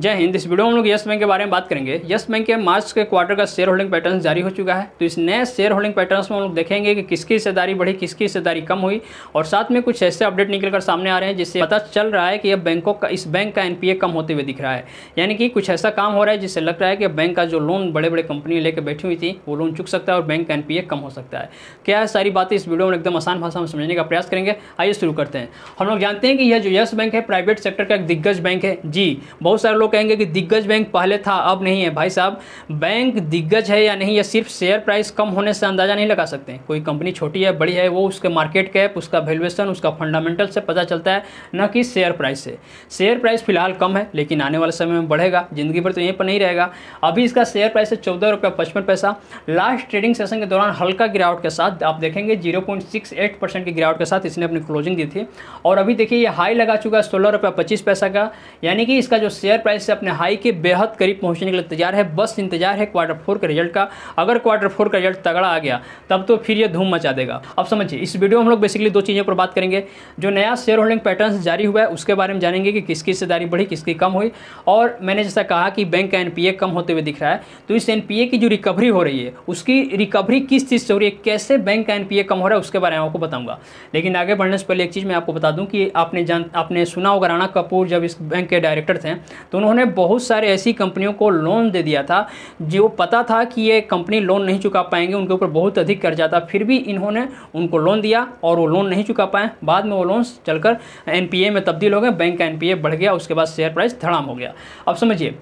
जय हिंद इस वीडियो में हम लोग यस बैंक के बारे में बात करेंगे यस बैंक के मार्च के क्वार्टर का शेयर होल्डिंग पैटर्न जारी हो चुका है तो इस नए शेयर होल्डिंग पैटर्न में हम लोग देखेंगे कि किसकी हिस्सेदारी बढ़ी किसकी हिस्सेदारी कम हुई और साथ में कुछ ऐसे अपडेट निकलकर सामने आ रहे हैं जिससे पता चल रहा है कि अब बैंकों का इस बैंक का एनपीए कम होते हुए दिख रहा है यानी कि कुछ ऐसा काम हो रहा है जिससे लग रहा है कि बैंक का जो लोन बड़े बड़े कंपनी लेकर बैठी हुई थी वो लोन चुक सकता है और बैंक का एनपीए कम हो सकता है क्या है सारी बातें इस वीडियो में एकदम आसान भाषा में समझने का प्रयास करेंगे आइए शुरू करते हैं हम लोग जानते हैं कि यह जो यस बैंक है प्राइवेट सेक्टर का एक दिग्गज बैंक है जी बहुत सारे लोग लोग कहेंगे कि दिग्गज बैंक पहले था अब नहीं है भाई साहब बैंक दिग्गज है या नहीं या सिर्फ शेयर प्राइस कम होने से अंदाज़ा नहीं लगा सकते कोई कंपनी छोटी है बड़ी है वो उसके मार्केट कैप उसका वैल्यूएशन उसका फंडामेंटल से पता चलता है न कि शेयर प्राइस से शेयर प्राइस फिलहाल कम है लेकिन आने वाले समय में बढ़ेगा जिंदगी भर तो यहीं पर नहीं रहेगा अभी इसका शेयर प्राइस है चौदह रुपया पचपन पैसा लास्ट ट्रेडिंग सेशन के दौरान हल्का गिरावट के साथ आप देखेंगे zero point six eight percent की गिरावट के साथ इसने अपनी क्लोजिंग दी थी और अभी देखिए ये हाई लगा चुका है सोलह रुपया पच्चीस पैसा का यानी कि इसका जो शेयर प्राइस इससे अपने हाई के बेहद करीब पहुंचने के लिए तैयार है बस इंतजार है क्वार्टर फोर के रिजल्ट का अगर क्वार्टर फोर का रिजल्ट तगड़ा आ गया तब तो फिर यह धूम मचा देगा अब समझिए इस वीडियो में हम लोग बेसिकली दो चीज़ों पर बात करेंगे जो नया शेयर होल्डिंग पैटर्न जारी हुआ है उसके बारे में जानेंगे कि किसकी हिस्सेदारी बढ़ी किसकी कम हुई और मैंने जैसा कहा कि बैंक का एनपीए कम होते हुए दिख रहा है तो इस एनपीए की जो रिकवरी हो रही है उसकी रिकवरी किस चीज़ से हो रही है कैसे बैंक का एनपीए कम हो रहा है उसके बारे में आपको बताऊंगा लेकिन आगे बढ़ने से पहले एक चीज़ मैं आपको बता दूं कि आपने जान आपने सुना होगा राणा कपूर जब इस बैंक के डायरेक्टर थे तो उन्होंने उन्होंने बहुत सारे ऐसी कंपनियों को लोन दे दिया था जो पता था कि ये कंपनी लोन नहीं चुका पाएंगे उनके ऊपर बहुत अधिक कर्जा था फिर भी इन्होंने उनको लोन दिया और वो लोन नहीं चुका पाए बाद में वो लोन चलकर एनपीए में तब्दील हो गए बैंक का एनपीए बढ़ गया उसके बाद शेयर प्राइस धड़ाम हो गया अब समझिए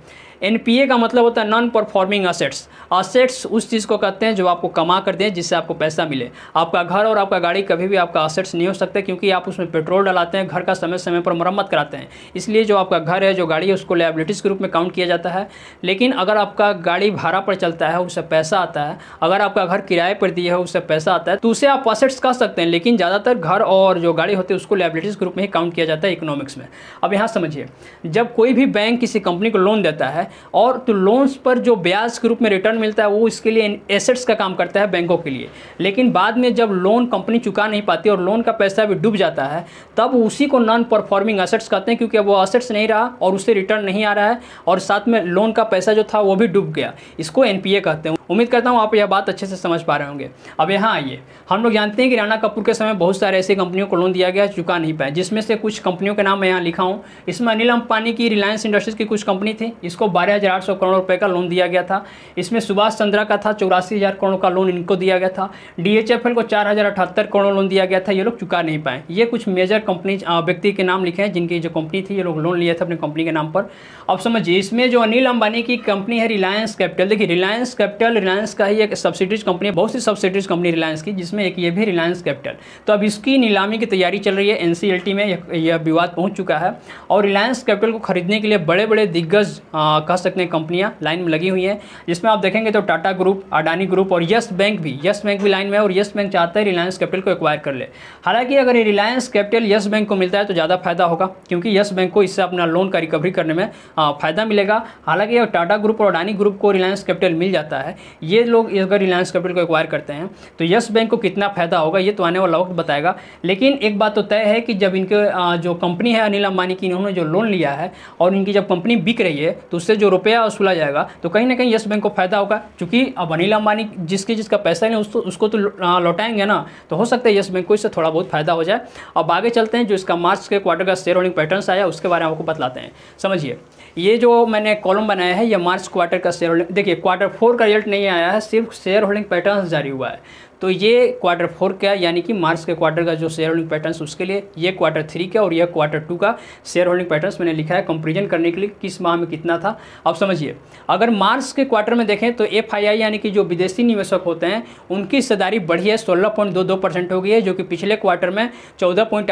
एन का मतलब होता है नॉन परफॉर्मिंग असेट्स असेट्स उस चीज़ को कहते हैं जो आपको कमा कर दें जिससे आपको पैसा मिले आपका घर और आपका गाड़ी कभी भी आपका असेट्स नहीं हो सकता क्योंकि आप उसमें पेट्रोल डलाते हैं घर का समय समय पर मरम्मत कराते हैं इसलिए जो आपका घर है जो गाड़ी है उसको लाइबिलिटीज़ के रूप में काउंट किया जाता है लेकिन अगर आपका गाड़ी भाड़ा पर चलता है उससे पैसा आता है अगर आपका घर किराए पर दिया है उससे पैसा आता है तो उसे आप असेट्स कह सकते हैं लेकिन ज़्यादातर घर और जो गाड़ी होती है उसको लाइबिलिटीज़ के रूप में ही काउंट किया जाता है इकोनॉमिक्स में अब यहाँ समझिए जब कोई भी बैंक किसी कंपनी को लोन देता है है और तो लोन्स पर जो ब्याज के रूप में रिटर्न मिलता है वो इसके लिए एसेट्स का काम करता है बैंकों के लिए लेकिन बाद में जब लोन कंपनी चुका नहीं पाती और लोन का पैसा भी डूब जाता है तब उसी को नॉन परफॉर्मिंग असेट्स कहते हैं क्योंकि वो असेट्स नहीं रहा और उससे रिटर्न नहीं आ रहा है और साथ में लोन का पैसा जो था वो भी डूब गया इसको एन कहते हैं उम्मीद करता हूँ आप यह बात अच्छे से समझ पा रहे होंगे अब यहाँ आइए हम लोग जानते हैं कि राणा कपूर के समय बहुत सारे ऐसी कंपनियों को लोन दिया गया चुका नहीं पाए जिसमें से कुछ कंपनियों के नाम मैं यहाँ लिखा हूँ इसमें अनिल अंबानी की रिलायंस इंडस्ट्रीज़ की कुछ कंपनी थी इसको बारह करोड़ रुपये का लोन दिया गया था इसमें सुभाष चंद्रा का था चौरासी करोड़ का लोन इनको दिया गया था डी को चार करोड़ लोन दिया गया था ये लोग चुका नहीं पाए ये कुछ मेजर कंपनी व्यक्ति के नाम लिखे हैं जिनकी जो कंपनी थी ये लोग लोन लिए थे अपनी कंपनी के नाम पर अब समझिए इसमें जो अनिल अंबानी की कंपनी है रिलायंस कैपिटल देखिए रिलायंस कैपिटल कैपिटल रिलायंस का ही एक सब्सिडीज कंपनी है बहुत सी सब्सिडीज कंपनी रिलायंस की जिसमें एक ये भी रिलायंस कैपिटल तो अब इसकी नीलामी की तैयारी चल रही है एनसीएलटी में यह विवाद पहुंच चुका है और रिलायंस कैपिटल को खरीदने के लिए बड़े बड़े दिग्गज कह सकते हैं कंपनियाँ लाइन में लगी हुई हैं जिसमें आप देखेंगे तो टाटा ग्रुप अडानी ग्रुप और यस बैंक भी यस बैंक भी लाइन में है और यस बैंक चाहता है रिलायंस कैपिटल को एक्वायर कर ले हालांकि अगर रिलायंस कैपिटल यस बैंक को मिलता है तो ज़्यादा फायदा होगा क्योंकि यस बैंक को इससे अपना लोन का रिकवरी करने में फ़ायदा मिलेगा हालांकि टाटा ग्रुप और अडानी ग्रुप को रिलायंस कैपिटल मिल जाता है ये लोग अगर रिलायंस कैपिटल को एक्वायर करते हैं तो यस बैंक को कितना फायदा होगा ये तो आने वाला वक्त बताएगा लेकिन एक बात तो तय है कि जब इनके जो कंपनी है अनिल अंबानी की इन्होंने जो लोन लिया है और इनकी जब कंपनी बिक रही है तो उससे जो रुपया वसूला जाएगा तो कहीं ना कहीं यस बैंक को फायदा होगा चूंकि अब अनिल अंबानी जिसके जिसका पैसा नहीं उसको उसको तो लौटाएंगे ना तो हो सकता है यस बैंक को इससे थोड़ा बहुत फायदा हो जाए अब आगे चलते हैं जो इसका मार्च के क्वार्टर का शेयर होल्डिंग पैटर्न आया उसके बारे में आपको बतलाते हैं समझिए ये जो मैंने कॉलम बनाया है ये मार्च क्वार्टर का शेयर होल्डिंग देखिए क्वार्टर फोर का रिजल्ट नहीं आया है सिर्फ शेयर होल्डिंग पैटर्न जारी हुआ है तो ये क्वार्टर फोर का यानी कि मार्च के क्वार्टर का जो शेयर होल्डिंग पैटर्न उसके लिए ये क्वार्टर थ्री का और यह क्वार्टर टू का शेयर होल्डिंग पैटर्न मैंने लिखा है कंपेरिजन करने के लिए किस माह में कितना था अब समझिए अगर मार्च के क्वार्टर में देखें तो एफ यानी कि जो विदेशी निवेशक होते हैं उनकी हिस्सेदारी बढ़ी है सोलह हो गई है जो कि पिछले क्वार्टर में चौदह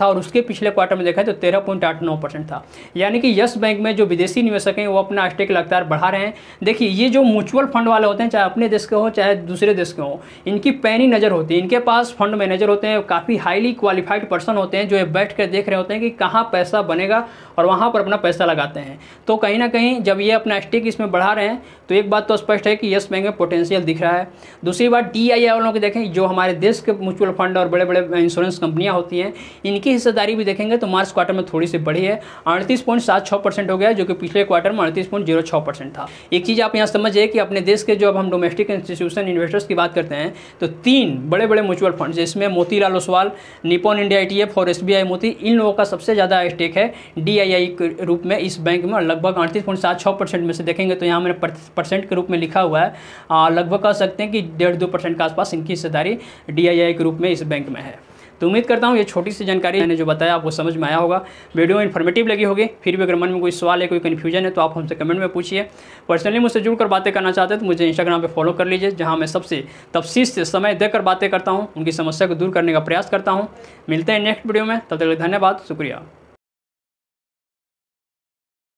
था और उसके पिछले क्वार्टर में देखें तो तेरह था यानी कि यस बैंक में जो विदेशी निवेशक हैं वो अपना स्टेक लगातार बढ़ा रहे हैं देखिए ये जो म्यूचुअल फंड वाले होते हैं चाहे अपने देश के हों चाहे दूसरे देश के हों इनकी पैनी नज़र होती है इनके पास फंड मैनेजर होते हैं काफ़ी हाईली क्वालिफाइड पर्सन होते हैं जो बैठ कर देख रहे होते हैं कि कहाँ पैसा बनेगा और वहाँ पर अपना पैसा लगाते हैं तो कहीं ना कहीं जब ये अपना स्टेक इसमें बढ़ा रहे हैं तो एक बात तो स्पष्ट है कि येस बैंक में पोटेंशियल दिख रहा है दूसरी बात डी आई वालों की देखें जो हमारे देश के म्यूचुअल फंड और बड़े बड़े इंश्योरेंस कंपनियाँ होती हैं इनकी हिस्सेदारी भी देखेंगे तो मार्च क्वार्टर में थोड़ी सी बढ़ी है अड़तीस पॉइंट सात छः परसेंट हो गया जो कि पिछले क्वार्टर में अड़तीस पॉइंट जीरो छः परसेंट था एक चीज़ आप यहाँ समझिए कि अपने देश के जो अब हम डोमेस्टिक इंस्टीट्यूशन इन्वेस्टर्स की बात करते हैं तो तीन बड़े बड़े म्यूचुअल फंड जिसमें मोतीलाल ओसवाल निपोन इंडिया आई e और एस मोती इन लोगों का सबसे ज़्यादा स्टेक है डी के रूप में इस बैंक में लगभग अड़तीस पॉइंट सात छः परसेंट में से देखेंगे तो यहाँ मैंने परसेंट के रूप में लिखा हुआ है लगभग कह सकते हैं कि डेढ़ दो परसेंट के आसपास इनकी हिस्सेदारी डी के रूप में इस बैंक में है तो उम्मीद करता हूँ ये छोटी सी जानकारी मैंने जो बताया आपको समझ में आया होगा वीडियो इन्फॉर्मेटिव लगी होगी फिर भी अगर मन में कोई सवाल है कोई कन्फ्यूजन है तो आप हमसे कमेंट में पूछिए पर्सनली मुझसे जुड़कर बातें करना चाहते हैं तो मुझे इंस्टाग्राम पर फॉलो कर लीजिए जहाँ मैं सबसे तफसीस से समय देकर बातें करता हूँ उनकी समस्या को दूर करने का प्रयास करता हूँ मिलते हैं नेक्स्ट वीडियो में तब तक धन्यवाद शुक्रिया